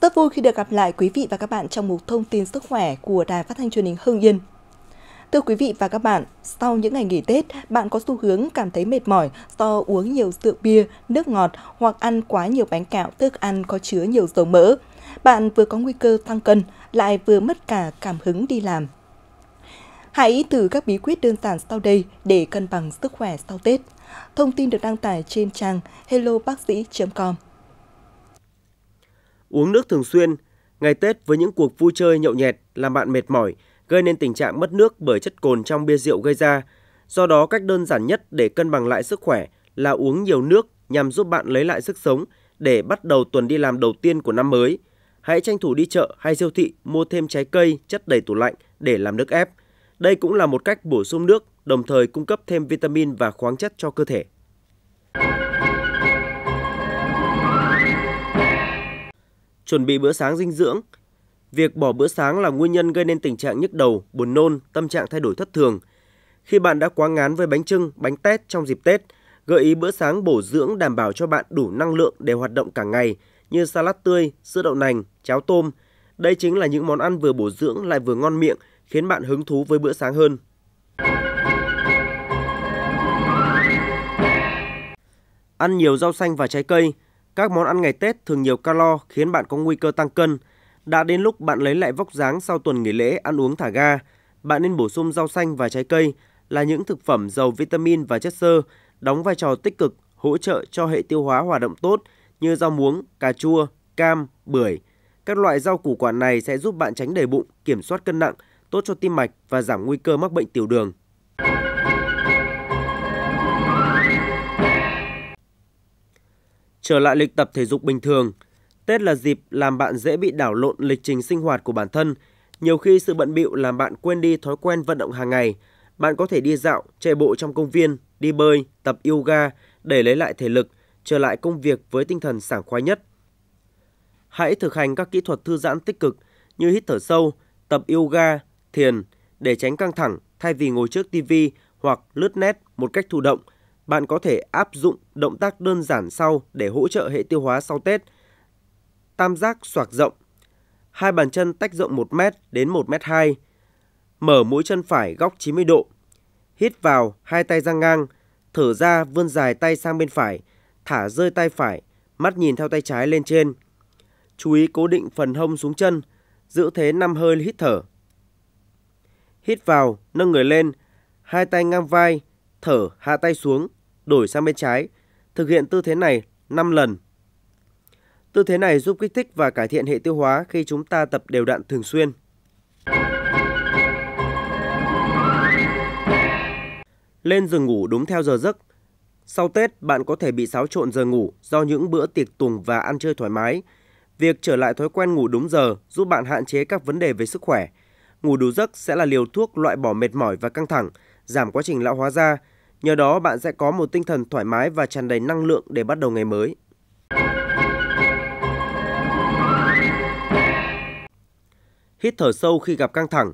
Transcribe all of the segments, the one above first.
Rất vui khi được gặp lại quý vị và các bạn trong mục thông tin sức khỏe của Đài Phát thanh Truyền hình Hưng Yên. Thưa quý vị và các bạn, sau những ngày nghỉ Tết, bạn có xu hướng cảm thấy mệt mỏi do uống nhiều rượu bia, nước ngọt hoặc ăn quá nhiều bánh kẹo thức ăn có chứa nhiều dầu mỡ. Bạn vừa có nguy cơ tăng cân, lại vừa mất cả cảm hứng đi làm. Hãy thử các bí quyết đơn giản sau đây để cân bằng sức khỏe sau Tết. Thông tin được đăng tải trên trang hellobacsi.com uống nước thường xuyên, ngày Tết với những cuộc vui chơi nhậu nhẹt làm bạn mệt mỏi, gây nên tình trạng mất nước bởi chất cồn trong bia rượu gây ra. Do đó, cách đơn giản nhất để cân bằng lại sức khỏe là uống nhiều nước nhằm giúp bạn lấy lại sức sống để bắt đầu tuần đi làm đầu tiên của năm mới. Hãy tranh thủ đi chợ hay siêu thị mua thêm trái cây chất đầy tủ lạnh để làm nước ép. Đây cũng là một cách bổ sung nước, đồng thời cung cấp thêm vitamin và khoáng chất cho cơ thể. chuẩn bị bữa sáng dinh dưỡng. Việc bỏ bữa sáng là nguyên nhân gây nên tình trạng nhức đầu, buồn nôn, tâm trạng thay đổi thất thường. Khi bạn đã quá ngán với bánh trưng, bánh tét trong dịp Tết, gợi ý bữa sáng bổ dưỡng đảm bảo cho bạn đủ năng lượng để hoạt động cả ngày như salad tươi, sữa đậu nành, cháo tôm. Đây chính là những món ăn vừa bổ dưỡng lại vừa ngon miệng, khiến bạn hứng thú với bữa sáng hơn. Ăn nhiều rau xanh và trái cây, các món ăn ngày Tết thường nhiều calo khiến bạn có nguy cơ tăng cân. Đã đến lúc bạn lấy lại vóc dáng sau tuần nghỉ lễ ăn uống thả ga. Bạn nên bổ sung rau xanh và trái cây là những thực phẩm giàu vitamin và chất xơ, đóng vai trò tích cực hỗ trợ cho hệ tiêu hóa hoạt động tốt như rau muống, cà chua, cam, bưởi. Các loại rau củ quả này sẽ giúp bạn tránh đầy bụng, kiểm soát cân nặng, tốt cho tim mạch và giảm nguy cơ mắc bệnh tiểu đường. Trở lại lịch tập thể dục bình thường, Tết là dịp làm bạn dễ bị đảo lộn lịch trình sinh hoạt của bản thân. Nhiều khi sự bận bịu làm bạn quên đi thói quen vận động hàng ngày. Bạn có thể đi dạo, chạy bộ trong công viên, đi bơi, tập yoga để lấy lại thể lực, trở lại công việc với tinh thần sảng khoái nhất. Hãy thực hành các kỹ thuật thư giãn tích cực như hít thở sâu, tập yoga, thiền để tránh căng thẳng thay vì ngồi trước TV hoặc lướt net một cách thụ động – bạn có thể áp dụng động tác đơn giản sau để hỗ trợ hệ tiêu hóa sau Tết. Tam giác xoạc rộng. Hai bàn chân tách rộng 1 m đến 1 m 2. Mở mũi chân phải góc 90 độ. Hít vào, hai tay ra ngang, thở ra vươn dài tay sang bên phải, thả rơi tay phải, mắt nhìn theo tay trái lên trên. Chú ý cố định phần hông xuống chân, giữ thế 5 hơi hít thở. Hít vào, nâng người lên, hai tay ngang vai, thở hạ tay xuống, đổi sang bên trái, thực hiện tư thế này 5 lần. Tư thế này giúp kích thích và cải thiện hệ tiêu hóa khi chúng ta tập đều đặn thường xuyên. Lên giường ngủ đúng theo giờ giấc. Sau Tết, bạn có thể bị xáo trộn giờ ngủ do những bữa tiệc tùng và ăn chơi thoải mái. Việc trở lại thói quen ngủ đúng giờ giúp bạn hạn chế các vấn đề về sức khỏe. Ngủ đủ giấc sẽ là liều thuốc loại bỏ mệt mỏi và căng thẳng, giảm quá trình lão hóa da, Nhờ đó bạn sẽ có một tinh thần thoải mái và tràn đầy năng lượng để bắt đầu ngày mới. Hít thở sâu khi gặp căng thẳng.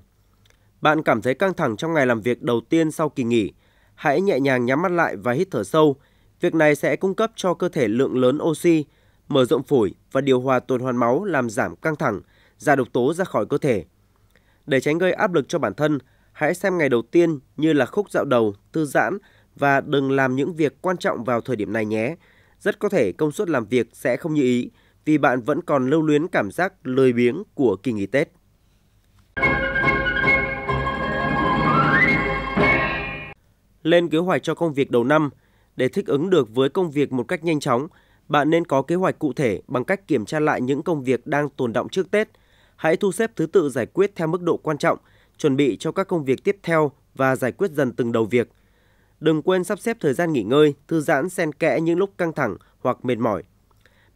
Bạn cảm thấy căng thẳng trong ngày làm việc đầu tiên sau kỳ nghỉ, hãy nhẹ nhàng nhắm mắt lại và hít thở sâu. Việc này sẽ cung cấp cho cơ thể lượng lớn oxy, mở rộng phổi và điều hòa tuần hoàn máu làm giảm căng thẳng, ra độc tố ra khỏi cơ thể. Để tránh gây áp lực cho bản thân, Hãy xem ngày đầu tiên như là khúc dạo đầu, thư giãn và đừng làm những việc quan trọng vào thời điểm này nhé. Rất có thể công suất làm việc sẽ không như ý vì bạn vẫn còn lưu luyến cảm giác lười biếng của kỳ nghỉ Tết. Lên kế hoạch cho công việc đầu năm để thích ứng được với công việc một cách nhanh chóng, bạn nên có kế hoạch cụ thể bằng cách kiểm tra lại những công việc đang tồn động trước Tết. Hãy thu xếp thứ tự giải quyết theo mức độ quan trọng – chuẩn bị cho các công việc tiếp theo và giải quyết dần từng đầu việc. Đừng quên sắp xếp thời gian nghỉ ngơi, thư giãn xen kẽ những lúc căng thẳng hoặc mệt mỏi.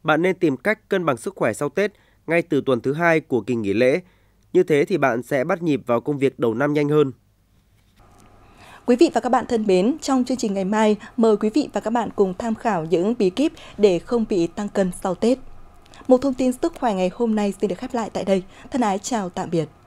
Bạn nên tìm cách cân bằng sức khỏe sau Tết ngay từ tuần thứ hai của kỳ nghỉ lễ. Như thế thì bạn sẽ bắt nhịp vào công việc đầu năm nhanh hơn. Quý vị và các bạn thân mến, trong chương trình ngày mai, mời quý vị và các bạn cùng tham khảo những bí kíp để không bị tăng cân sau Tết. Một thông tin sức khỏe ngày hôm nay xin được khép lại tại đây. Thân ái chào tạm biệt.